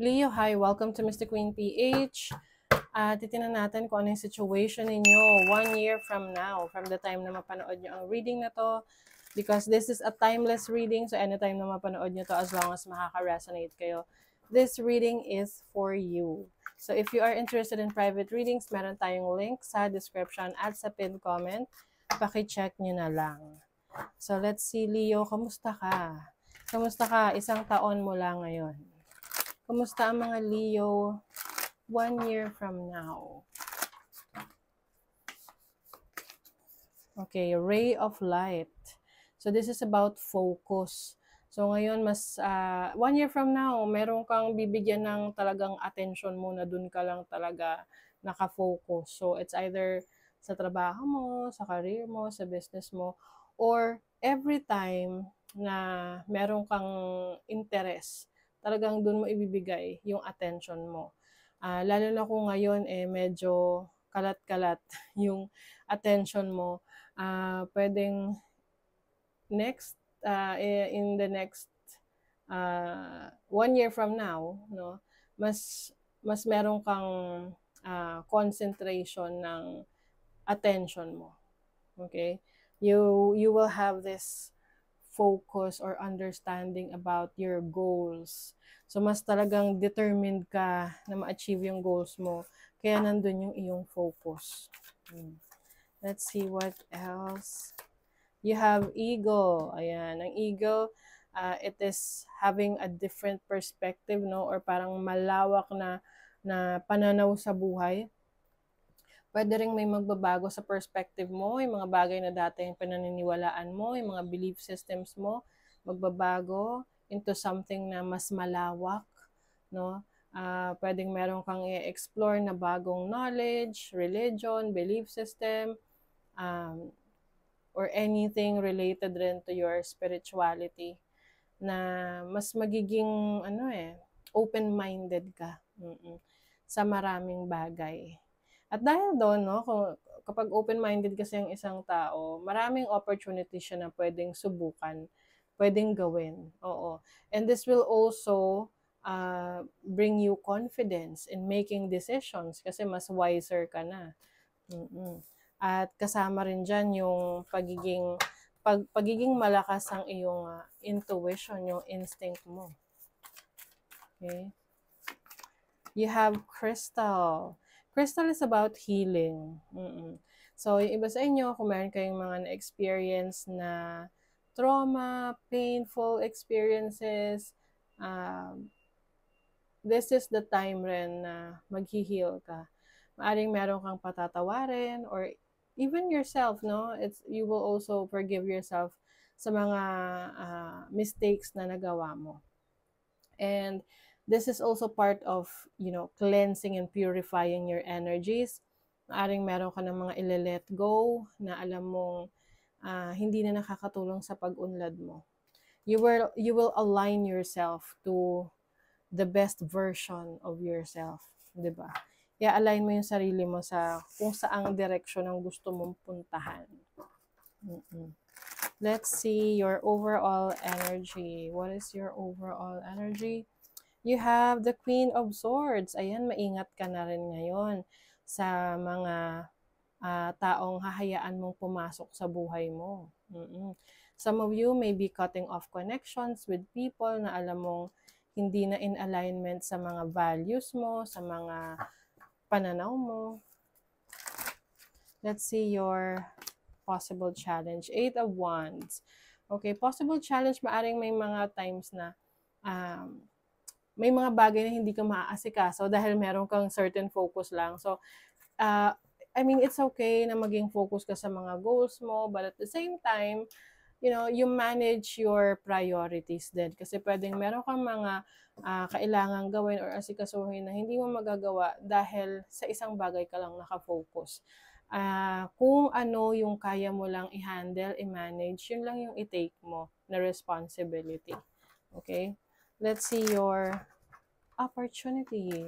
Leo, hi. Welcome to Mr. Queen PH. Uh, ah, titinan natin kung ano yung situation ninyo one year from now, from the time na mapanood nyo ang reading na to. Because this is a timeless reading, so anytime na mapanood nyo to, as long as makaka-resonate kayo, this reading is for you. So if you are interested in private readings, meron tayong link sa description at sa pinned comment. Pakicheck nyo na lang. So let's see, Leo, kamusta ka? Kamusta ka? Isang taon mo mula ngayon. Kumusta ang mga Leo one year from now? Okay, ray of light. So this is about focus. So ngayon, mas uh, one year from now, meron kang bibigyan ng talagang attention mo na dun ka lang talaga nakafocus. So it's either sa trabaho mo, sa career mo, sa business mo, or every time na meron kang interest talagang doon mo ibibigay yung attention mo. Uh, lalo na kung ngayon eh medyo kalat-kalat yung attention mo, uh, pwedeng next uh, in the next uh, one year from now, no, mas mas meron kang uh, concentration ng attention mo. Okay? You you will have this focus or understanding about your goals. So, mas talagang determined ka na ma-achieve yung goals mo. Kaya nandun yung iyong focus. Hmm. Let's see what else. You have eagle. Ayan, ang eagle, uh, it is having a different perspective, no? Or parang malawak na, na pananaw sa buhay pwede rin may magbabago sa perspective mo, yung mga bagay na dati yung pinaniniwalaan mo, yung mga belief systems mo, magbabago into something na mas malawak, no? Uh, pwedeng meron kang i-explore na bagong knowledge, religion, belief system, um, or anything related rin to your spirituality na mas magiging ano eh open-minded ka mm-mm, sa maraming bagay. At dahil doon, no, kung, kapag open-minded kasi ang isang tao, maraming opportunity siya na pwedeng subukan, pwedeng gawin. Oo. And this will also uh, bring you confidence in making decisions kasi mas wiser ka na. Mm-mm. At kasama rin dyan yung pagiging, pag, pagiging malakas ang iyong uh, intuition, yung instinct mo. Okay? You have crystal. Crystal is about healing. Mm-mm. So, yung iba sa inyo, kung meron kayong mga na-experience na trauma, painful experiences, um, this is the time rin na mag-heal ka. Maaring meron kang patatawarin or even yourself, no? It's, you will also forgive yourself sa mga uh, mistakes na nagawa mo. And This is also part of, you know, cleansing and purifying your energies. Maaring meron ka ng mga ile-let go na alam mong uh, hindi na nakakatulong sa pag-unlad mo. You will, you will align yourself to the best version of yourself, di ba? I-align mo yung sarili mo sa kung saang direksyon ang gusto mong puntahan. Mm-mm. Let's see your overall energy. What is your overall energy? You have the Queen of Swords. Ayan, maingat ka na rin ngayon sa mga uh, taong hahayaan mong pumasok sa buhay mo. Mm-mm. Some of you may be cutting off connections with people na alam mong hindi na in alignment sa mga values mo, sa mga pananaw mo. Let's see your possible challenge. Eight of Wands. Okay, possible challenge, maaring may mga times na um, may mga bagay na hindi ka maaasikaso dahil meron kang certain focus lang. So, uh, I mean, it's okay na maging focus ka sa mga goals mo, but at the same time, you know, you manage your priorities din. Kasi pwedeng meron kang mga uh, ah, kailangan gawin or asikasuhin na hindi mo magagawa dahil sa isang bagay ka lang nakafocus. Uh, kung ano yung kaya mo lang i-handle, i-manage, yun lang yung i-take mo na responsibility. Okay? Let's see your opportunity.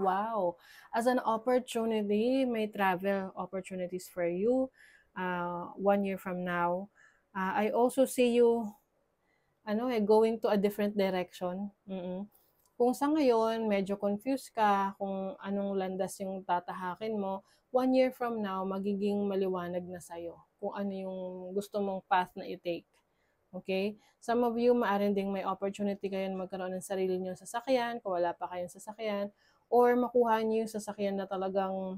Wow! As an opportunity, may travel opportunities for you uh, one year from now. Uh, I also see you ano eh, going to a different direction. Mm-mm. Kung sa ngayon, medyo confused ka kung anong landas yung tatahakin mo, one year from now, magiging maliwanag na sa'yo kung ano yung gusto mong path na i-take. Okay? Some of you, maaaring ding may opportunity kayo na magkaroon ng sarili nyo sasakyan, kung wala pa kayong sasakyan, or makuha nyo yung sasakyan na talagang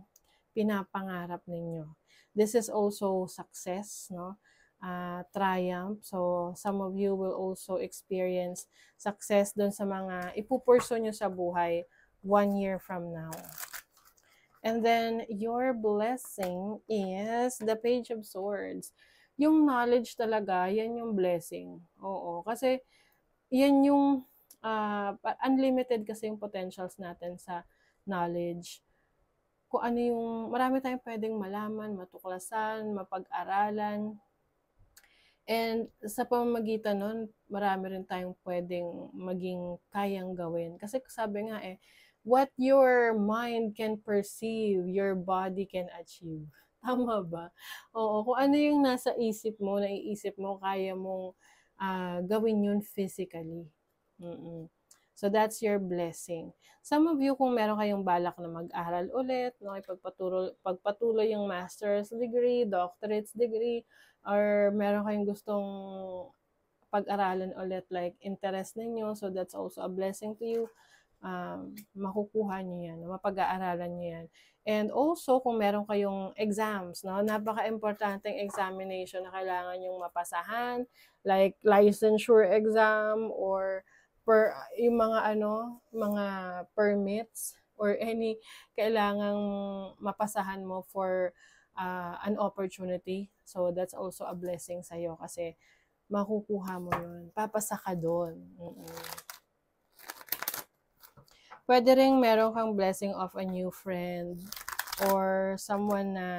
pinapangarap ninyo. This is also success, no? Uh, triumph. So, some of you will also experience success doon sa mga ipupurso nyo sa buhay one year from now. And then, your blessing is the Page of Swords yung knowledge talaga, yan yung blessing. Oo, kasi yan yung uh, unlimited kasi yung potentials natin sa knowledge. Kung ano yung, marami tayong pwedeng malaman, matuklasan, mapag-aralan. And sa pamamagitan nun, marami rin tayong pwedeng maging kayang gawin. Kasi sabi nga eh, what your mind can perceive, your body can achieve. Tama ba? Oo, kung ano yung nasa isip mo, naiisip mo, kaya mong uh, gawin yun physically. Mm-mm. So that's your blessing. Some of you, kung meron kayong balak na mag-aral ulit, no, ipagpatuloy, pagpatuloy yung master's degree, doctorate's degree, or meron kayong gustong pag-aralan ulit, like interest ninyo, so that's also a blessing to you um, makukuha niyo yan, mapag-aaralan niyo yan. And also, kung meron kayong exams, no, napaka-importante examination na kailangan yung mapasahan, like licensure exam or per, yung mga ano, mga permits or any kailangang mapasahan mo for uh, an opportunity. So, that's also a blessing sa iyo kasi makukuha mo yun. Papasa ka doon. Mm-mm. Pwede rin meron kang blessing of a new friend or someone na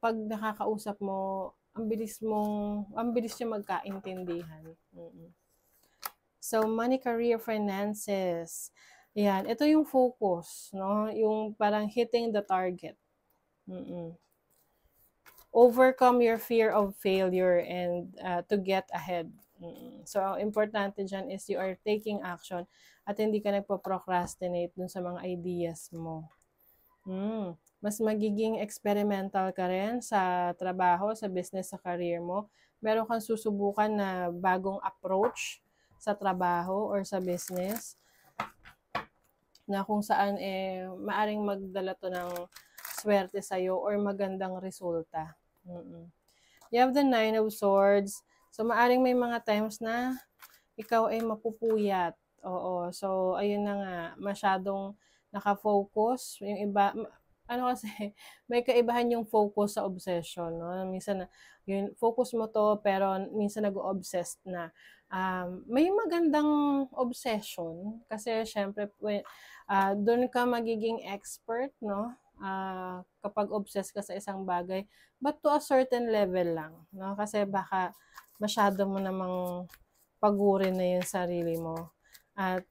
pag nakakausap mo, ang bilis mong, ang bilis niya magkaintindihan. mm So, money, career, finances. Ayan, ito yung focus, no? Yung parang hitting the target. Mm-mm. Overcome your fear of failure and uh, to get ahead. So, mm So, importante dyan is you are taking action at hindi ka nagpo-procrastinate dun sa mga ideas mo. Mm. Mas magiging experimental ka rin sa trabaho, sa business, sa career mo. Meron kang susubukan na bagong approach sa trabaho or sa business na kung saan eh, maaring magdala to ng swerte sa'yo or magandang resulta. Mm-mm. You have the Nine of Swords, So, maaring may mga times na ikaw ay mapupuyat. Oo. So, ayun na nga, masyadong nakafocus. Yung iba, ano kasi, may kaibahan yung focus sa obsession. No? Minsan, yun, focus mo to, pero minsan nag obsess na. Um, may magandang obsession kasi syempre when, uh, ah, doon ka magiging expert no uh, kapag obsessed ka sa isang bagay, but to a certain level lang, no? Kasi baka masyado mo namang paguri na yung sarili mo. At,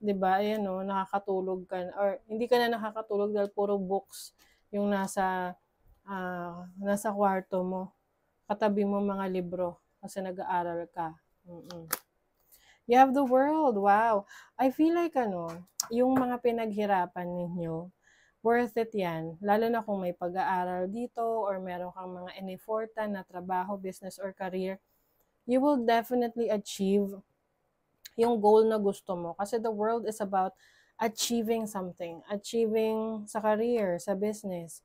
di ba, ayan o, nakakatulog ka, or hindi ka na nakakatulog dahil puro books yung nasa, uh, nasa kwarto mo. Katabi mo mga libro kasi nag-aaral ka. Mm-mm. You have the world. Wow. I feel like ano, yung mga pinaghirapan ninyo, worth it yan. Lalo na kung may pag-aaral dito or meron kang mga inefortan na trabaho, business, or career you will definitely achieve yung goal na gusto mo. Kasi the world is about achieving something, achieving sa career, sa business.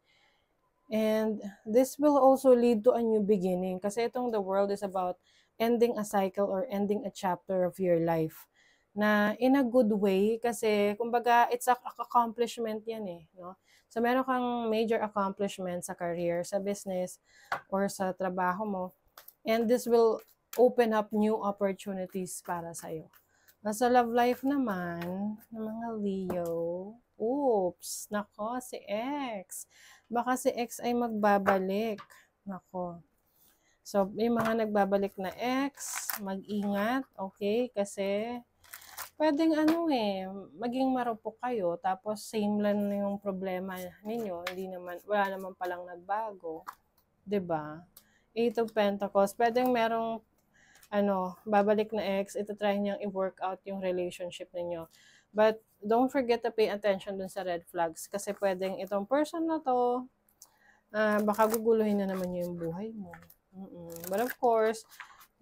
And this will also lead to a new beginning kasi itong the world is about ending a cycle or ending a chapter of your life na in a good way kasi kumbaga it's a accomplishment yan eh, no? So meron kang major accomplishment sa career, sa business, or sa trabaho mo. And this will open up new opportunities para sa sa'yo. Nasa love life naman, ng mga Leo, oops, nako, si X. Baka si X ay magbabalik. Nako. So, may mga nagbabalik na ex, mag-ingat, okay? Kasi, pwedeng ano eh, maging marupok kayo, tapos same lang na yung problema ninyo, hindi naman, wala naman palang nagbago. ba? Diba? Eight of Pentacles, pwedeng merong ano, babalik na ex, ito try niyang i-work out yung relationship ninyo. But don't forget to pay attention dun sa red flags kasi pwedeng itong person na to, uh, baka guguluhin na naman niyo yung buhay mo. Mm-mm. But of course,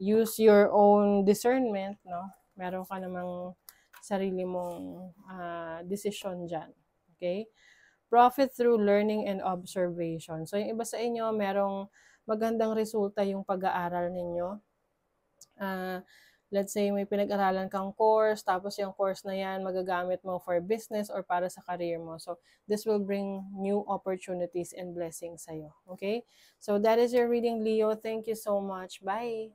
use your own discernment, no? Meron ka namang sarili mong uh, decision dyan. Okay? Profit through learning and observation. So, yung iba sa inyo, merong magandang resulta yung pag-aaral ninyo uh, let's say may pinag-aralan kang course, tapos yung course na yan magagamit mo for business or para sa career mo. So, this will bring new opportunities and blessings sa'yo. Okay? So, that is your reading, Leo. Thank you so much. Bye!